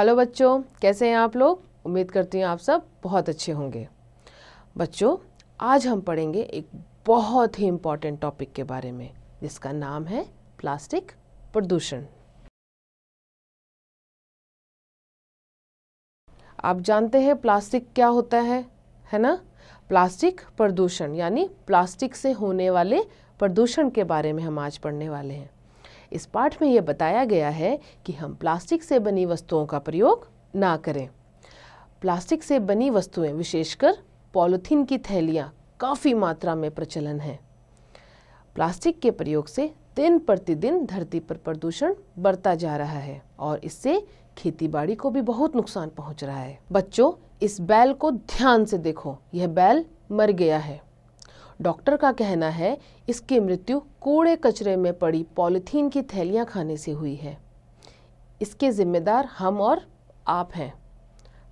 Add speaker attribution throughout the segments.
Speaker 1: Hello बच्चों कैसे हैं आप लोग उम्मीद करती हूँ आप सब बहुत अच्छे होंगे बच्चों आज हम पढ़ेंगे एक बहुत ही इम्पॉर्टेंट टॉपिक के बारे में जिसका नाम है प्लास्टिक प्रदूषण आप जानते हैं प्लास्टिक क्या होता है है ना प्लास्टिक प्रदूषण यानी प्लास्टिक से होने वाले प्रदूषण के बारे में हम आज पढ़ने वाले हैं इस पाठ में यह बताया गया है कि हम प्लास्टिक से बनी वस्तुओं का प्रयोग ना करें प्लास्टिक से बनी वस्तुएं विशेषकर पॉलिथीन की थैलियाँ काफ़ी मात्रा में प्रचलन है प्लास्टिक के प्रयोग से दिन प्रतिदिन धरती पर प्रदूषण बढ़ता जा रहा है और इससे खेतीबाड़ी को भी बहुत नुकसान पहुंच रहा है बच्चों इस बैल को ध्यान से देखो यह बैल मर गया है डॉक्टर का कहना है इसकी मृत्यु कूड़े कचरे में पड़ी पॉलीथीन की थैलियां खाने से हुई है इसके जिम्मेदार हम और आप हैं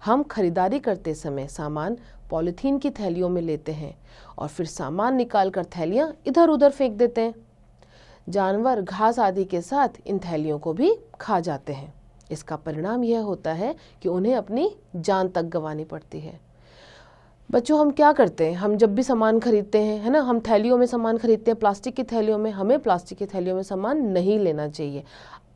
Speaker 1: हम खरीदारी करते समय सामान पॉलीथीन की थैलियों में लेते हैं और फिर सामान निकाल कर थैलियाँ इधर उधर फेंक देते हैं जानवर घास आदि के साथ इन थैलियों को भी खा जाते हैं इसका परिणाम यह होता है कि उन्हें अपनी जान तक गंवानी पड़ती है बच्चों हम क्या करते हैं हम जब भी सामान खरीदते हैं है ना हम थैलियों में सामान खरीदते हैं प्लास्टिक की थैलियों में हमें प्लास्टिक की थैलियों में सामान नहीं लेना चाहिए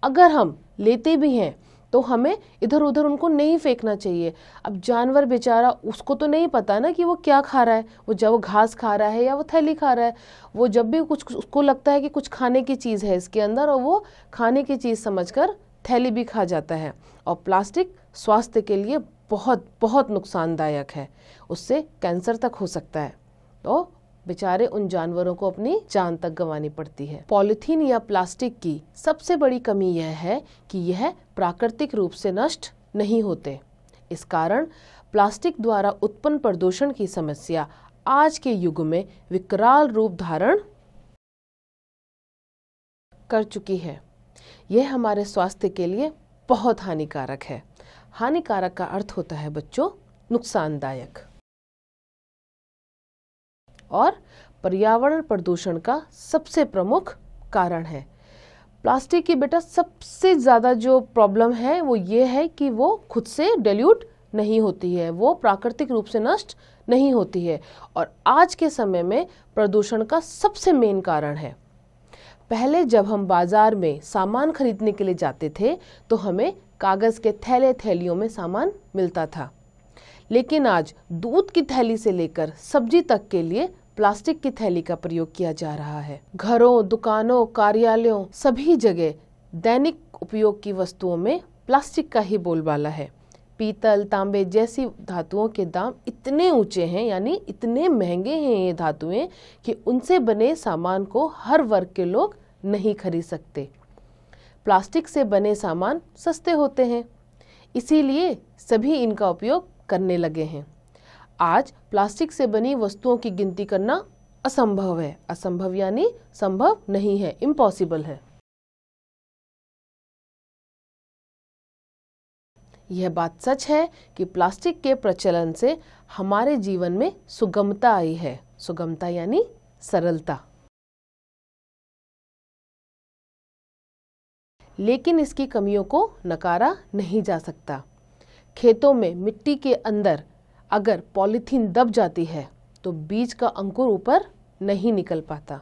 Speaker 1: अगर हम लेते भी हैं तो हमें इधर उधर उनको नहीं फेंकना चाहिए अब जानवर बेचारा उसको तो नहीं पता ना कि वो क्या खा रहा है वो जब वो घास खा रहा है या वो थैली खा रहा है वो जब भी कुछ उसको लगता है कि कुछ खाने की चीज़ है इसके अंदर और वो खाने की चीज़ समझ कर थैली भी खा जाता है और प्लास्टिक स्वास्थ्य के लिए बहुत बहुत नुकसानदायक है उससे कैंसर तक हो सकता है तो बेचारे उन जानवरों को अपनी जान तक गंवानी पड़ती है पॉलिथीन या प्लास्टिक की सबसे बड़ी कमी यह है कि यह प्राकृतिक रूप से नष्ट नहीं होते इस कारण प्लास्टिक द्वारा उत्पन्न प्रदूषण की समस्या आज के युग में विकराल रूप धारण कर चुकी है यह हमारे स्वास्थ्य के लिए बहुत हानिकारक है हानिकारक का अर्थ होता है बच्चों नुकसानदायक और पर्यावरण प्रदूषण का सबसे प्रमुख कारण है प्लास्टिक की बेटा सबसे ज़्यादा जो प्रॉब्लम है वो ये है कि वो खुद से डेल्यूट नहीं होती है वो प्राकृतिक रूप से नष्ट नहीं होती है और आज के समय में प्रदूषण का सबसे मेन कारण है पहले जब हम बाज़ार में सामान खरीदने के लिए जाते थे तो हमें कागज़ के थैले थैलियों में सामान मिलता था लेकिन आज दूध की थैली से लेकर सब्जी तक के लिए प्लास्टिक की थैली का प्रयोग किया जा रहा है घरों दुकानों कार्यालयों सभी जगह दैनिक उपयोग की वस्तुओं में प्लास्टिक का ही बोलबाला है पीतल तांबे जैसी धातुओं के दाम इतने ऊंचे हैं यानी इतने महंगे हैं ये धातुएं कि उनसे बने सामान को हर वर्ग के लोग नहीं खरीद सकते प्लास्टिक से बने सामान सस्ते होते हैं इसीलिए सभी इनका उपयोग करने लगे हैं आज प्लास्टिक से बनी वस्तुओं की गिनती करना असंभव है असंभव यानी संभव नहीं है इम्पॉसिबल है यह बात सच है कि प्लास्टिक के प्रचलन से हमारे जीवन में सुगमता आई है सुगमता यानी सरलता लेकिन इसकी कमियों को नकारा नहीं जा सकता खेतों में मिट्टी के अंदर अगर पॉलीथीन दब जाती है तो बीज का अंकुर ऊपर नहीं निकल पाता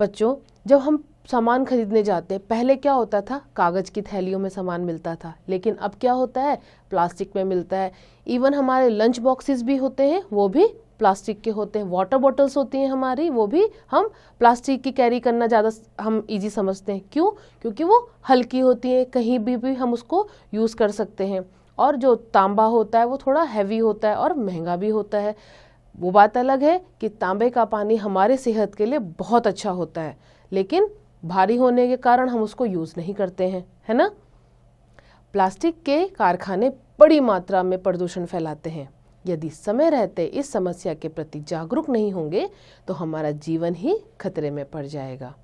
Speaker 1: बच्चों जब हम सामान खरीदने जाते हैं पहले क्या होता था कागज़ की थैलियों में सामान मिलता था लेकिन अब क्या होता है प्लास्टिक में मिलता है इवन हमारे लंच बॉक्सेस भी होते हैं वो भी प्लास्टिक के होते हैं वाटर बॉटल्स होती हैं हमारी वो भी हम प्लास्टिक की कैरी करना ज़्यादा हम इजी समझते हैं क्यों क्योंकि वो हल्की होती हैं कहीं भी भी हम उसको यूज़ कर सकते हैं और जो तांबा होता है वो थोड़ा हैवी होता है और महंगा भी होता है वो बात अलग है कि तांबे का पानी हमारे सेहत के लिए बहुत अच्छा होता है लेकिन भारी होने के कारण हम उसको यूज़ नहीं करते हैं है ना प्लास्टिक के कारखाने बड़ी मात्रा में प्रदूषण फैलाते हैं यदि समय रहते इस समस्या के प्रति जागरूक नहीं होंगे तो हमारा जीवन ही खतरे में पड़ जाएगा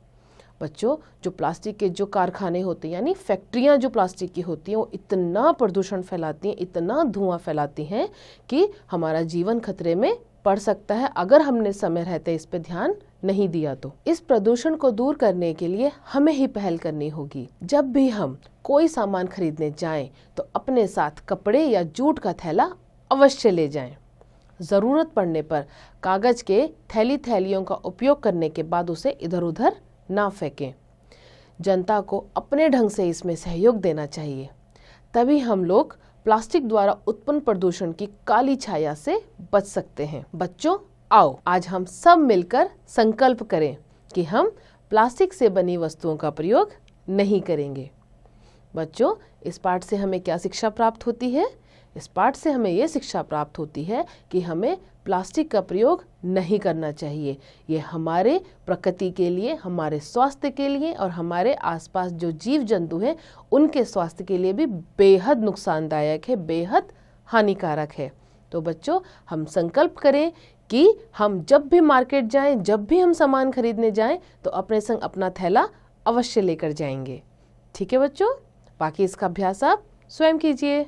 Speaker 1: बच्चों जो प्लास्टिक के जो कारखाने होते हैं यानी फैक्ट्रियां जो प्लास्टिक की होती हैं वो इतना प्रदूषण फैलाती हैं इतना धुआं फैलाती हैं कि हमारा जीवन खतरे में पड़ सकता है अगर हमने समय रहते इस पर ध्यान नहीं दिया तो इस प्रदूषण को दूर करने के लिए हमें ही पहल करनी होगी जब भी हम कोई सामान खरीदने जाएं तो अपने साथ कपड़े या जूट का थैला अवश्य ले जाएं। ज़रूरत पड़ने पर कागज़ के थैली थैलियों का उपयोग करने के बाद उसे इधर उधर ना फेंकें जनता को अपने ढंग से इसमें सहयोग देना चाहिए तभी हम लोग प्लास्टिक द्वारा उत्पन्न प्रदूषण की काली छाया से बच सकते हैं बच्चों आओ आज हम सब मिलकर संकल्प करें कि हम प्लास्टिक से बनी वस्तुओं का प्रयोग नहीं करेंगे बच्चों इस पाठ से हमें क्या शिक्षा प्राप्त होती है इस पाठ से हमें ये शिक्षा प्राप्त होती है कि हमें प्लास्टिक का प्रयोग नहीं करना चाहिए ये हमारे प्रकृति के लिए हमारे स्वास्थ्य के लिए और हमारे आसपास जो जीव जंतु हैं उनके स्वास्थ्य के लिए भी बेहद नुकसानदायक है बेहद हानिकारक है तो बच्चों हम संकल्प करें कि हम जब भी मार्केट जाएं जब भी हम सामान खरीदने जाएं तो अपने संग अपना थैला अवश्य लेकर जाएंगे ठीक है बच्चों बाकी इसका अभ्यास आप स्वयं कीजिए